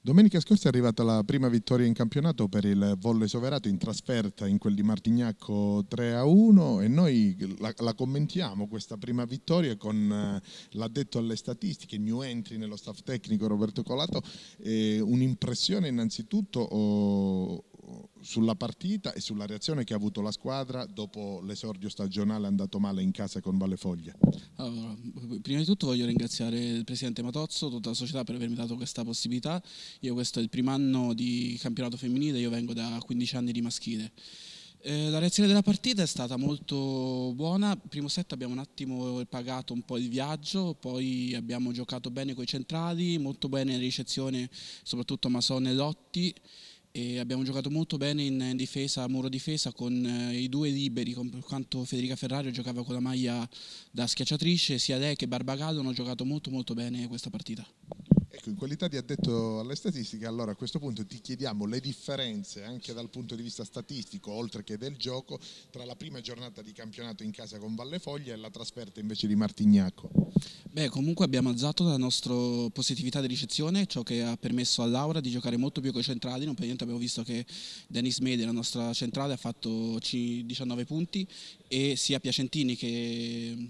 Domenica scorsa è arrivata la prima vittoria in campionato per il Volle Soverato in trasferta in quel di Martignacco 3-1 e noi la, la, commentiamo questa prima vittoria con eh, l'addetto alle statistiche, new entry nello staff tecnico Roberto Colato, un'impressione innanzitutto oh, sulla partita e sulla reazione che ha avuto la squadra dopo l'esordio stagionale andato male in casa con Vallefoglia? Allora, prima di tutto voglio ringraziare il presidente Matozzo, tutta la società per avermi dato questa possibilità. Io questo è il primo anno di campionato femminile, io vengo da 15 anni di maschile. Eh, la reazione della partita è stata molto buona, primo set abbiamo un attimo pagato un po' il viaggio, poi abbiamo giocato bene con i centrali, molto bene in ricezione soprattutto Masone e Lotti e abbiamo giocato molto bene in difesa, muro difesa con eh, i due liberi, con, per quanto Federica Ferrario giocava con la maglia da schiacciatrice, sia lei che Barbagallo hanno giocato molto molto bene questa partita in qualità di addetto alle statistiche, allora a questo punto ti chiediamo le differenze anche dal punto di vista statistico, oltre che del gioco, tra la prima giornata di campionato in casa con Vallefoglia e la trasferta invece di Martignacco. Beh, comunque abbiamo alzato la nostra positività di ricezione, ciò che ha permesso a Laura di giocare molto più con i centrali, non per niente abbiamo visto che Dennis Mede, la nostra centrale, ha fatto 19 punti e sia Piacentini che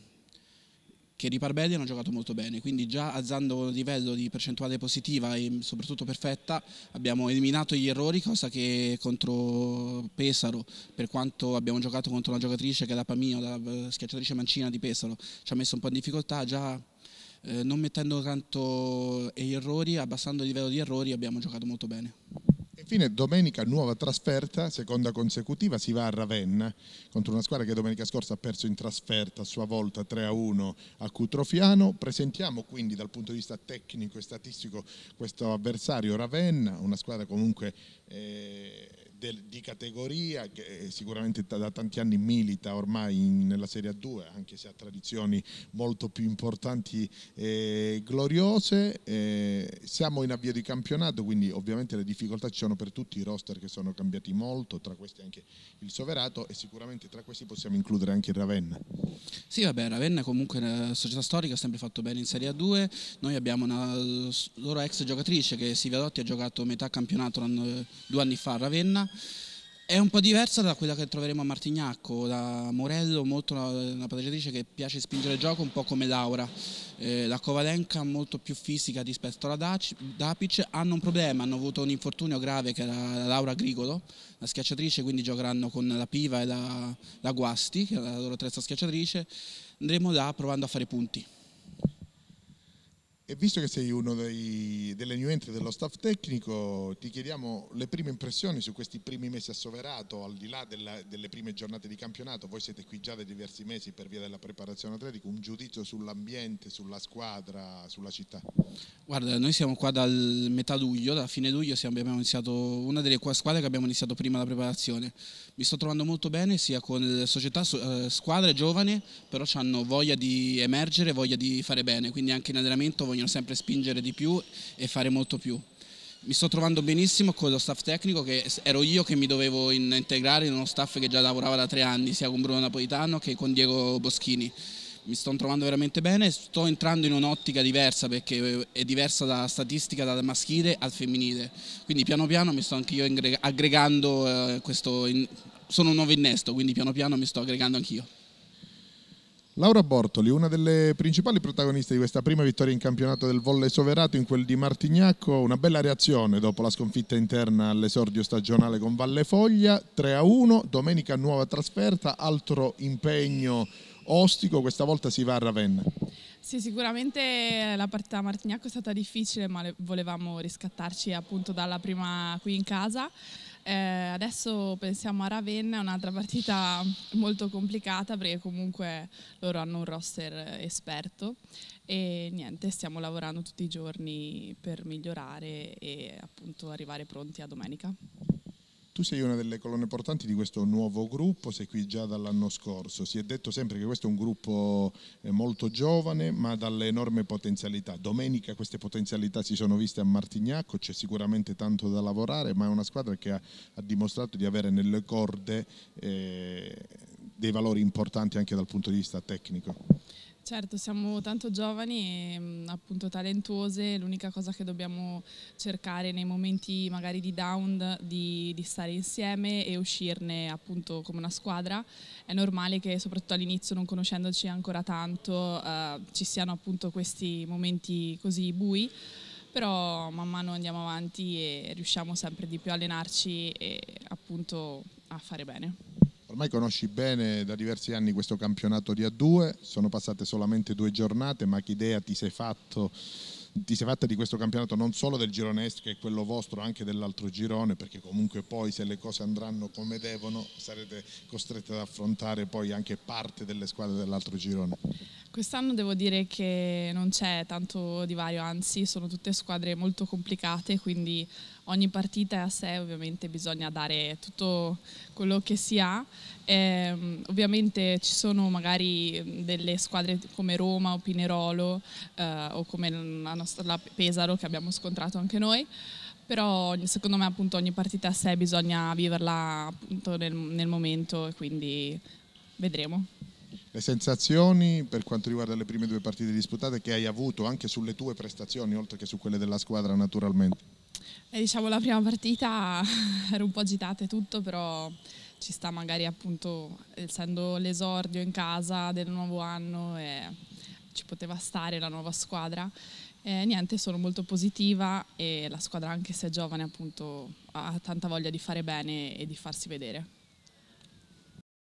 che di Parbedia hanno giocato molto bene, quindi già alzando il livello di percentuale positiva e soprattutto perfetta abbiamo eliminato gli errori, cosa che contro Pesaro, per quanto abbiamo giocato contro una giocatrice che è la Pamino, la eh, schiacciatrice mancina di Pesaro, ci ha messo un po' in difficoltà, già eh, non mettendo tanto eh, gli errori, abbassando il livello di errori abbiamo giocato molto bene. Infine domenica nuova trasferta, seconda consecutiva, si va a Ravenna contro una squadra che domenica scorsa ha perso in trasferta a sua volta 3-1 a Cutrofiano. Presentiamo quindi dal punto di vista tecnico e statistico questo avversario Ravenna, una squadra comunque... Eh, del, di categoria che eh, sicuramente da tanti anni milita ormai in, nella Serie A2 anche se ha tradizioni molto più importanti e gloriose e eh, siamo in avvio di campionato quindi ovviamente le difficoltà ci sono per tutti i roster che sono cambiati molto tra questi anche il Soverato e sicuramente tra questi possiamo includere anche il Ravenna Sì vabbè Ravenna comunque è una società storica ha sempre fatto bene in Serie A2 noi abbiamo una loro ex giocatrice che Silvia Dotti ha giocato metà campionato due anni fa a Ravenna è un po' diversa da quella che troveremo a Martignacco, da Morello, molto una, una padreggiatrice che piace spingere il gioco un po' come Laura. Eh, la Covalenca molto più fisica rispetto alla Dac, Dapic, hanno un problema, hanno avuto un infortunio grave che era la Laura Grigolo, la schiacciatrice, quindi giocheranno con la Piva e la, la Guasti, che è la loro terza schiacciatrice. Andremo là provando a fare punti. E visto che sei uno dei, delle new entry dello staff tecnico, ti chiediamo le prime impressioni su questi primi mesi a Soverato, al di là della, delle prime giornate di campionato, voi siete qui già da diversi mesi per via della preparazione atletica, un giudizio sull'ambiente, sulla squadra, sulla città? Guarda, noi siamo qua dal metà luglio, da fine luglio siamo, abbiamo iniziato una delle squadre che abbiamo iniziato prima la preparazione. Mi sto trovando molto bene sia con le società, eh, squadre giovane, però hanno voglia di emergere, voglia di fare bene, quindi anche in allenamento vogliono vogliono sempre spingere di più e fare molto più. Mi sto trovando benissimo con lo staff tecnico che ero io che mi dovevo integrare in uno staff che già lavorava da tre anni, sia con Bruno Napolitano che con Diego Boschini mi sto trovando veramente bene, sto entrando in un'ottica diversa perché eh, è diversa la statistica dal maschile al femminile, quindi piano piano mi sto anche io aggregando eh, questo, sono un nuovo innesto, quindi piano piano mi sto aggregando anch'io. Laura Bortoli, una delle principali protagoniste di questa prima vittoria in campionato del volle soverato in quel di Martignacco, una bella reazione dopo la sconfitta interna all'esordio stagionale con Valle Foglia, 3-1, domenica nuova trasferta, altro impegno ostico, questa volta si va a Ravenna. Sì, sicuramente la partita a Martignacco è stata difficile, ma volevamo riscattarci appunto dalla prima qui in casa. Eh, adesso pensiamo a Ravenna, un'altra partita molto complicata perché comunque loro hanno un roster esperto e niente, stiamo lavorando tutti i giorni per migliorare e appunto arrivare pronti a domenica. Tu sei una delle colonne portanti di questo nuovo gruppo, sei qui già dall'anno scorso. Si è detto sempre che questo è un gruppo eh, molto giovane, ma dalle enorme potenzialità. Domenica queste potenzialità si sono viste a Martignacco, c'è sicuramente tanto da lavorare, ma è una squadra che ha, ha dimostrato di avere nelle corde eh, dei valori importanti anche dal punto di vista tecnico. Certo, siamo tanto giovani e mm, appunto talentuose, l'unica cosa che dobbiamo cercare nei momenti magari di down di, di, stare insieme e uscirne appunto come una squadra. È normale che soprattutto all'inizio non conoscendoci ancora tanto eh, ci siano appunto questi momenti così bui, però man mano andiamo avanti e riusciamo sempre di più a allenarci e appunto a fare bene ormai conosci bene da diversi anni questo campionato di A2, sono passate solamente due giornate, ma che idea ti sei fatto? ti sei fatta di questo campionato non solo del girone est che è quello vostro anche dell'altro girone perché comunque poi se le cose andranno come devono sarete costretti ad affrontare poi anche parte delle squadre dell'altro girone Quest'anno devo dire che non c'è tanto divario, anzi sono tutte squadre molto complicate, quindi ogni partita è a sé, ovviamente bisogna dare tutto quello che si ha. Eh, ovviamente ci sono magari delle squadre come Roma o Pinerolo eh, o come la, nostra, la Pesaro che abbiamo scontrato anche noi però secondo me appunto ogni partita a sé bisogna viverla appunto nel, nel momento e quindi vedremo. Le sensazioni per quanto riguarda le prime due partite disputate che hai avuto anche sulle tue prestazioni, oltre che su quelle della squadra naturalmente? Eh, diciamo la prima partita ero un po' agitata e tutto, però ci sta magari appunto essendo l'esordio in casa del nuovo anno e ci poteva stare la nuova squadra. Eh, niente, sono molto positiva e la squadra anche se è giovane appunto ha tanta voglia di fare bene e di farsi vedere.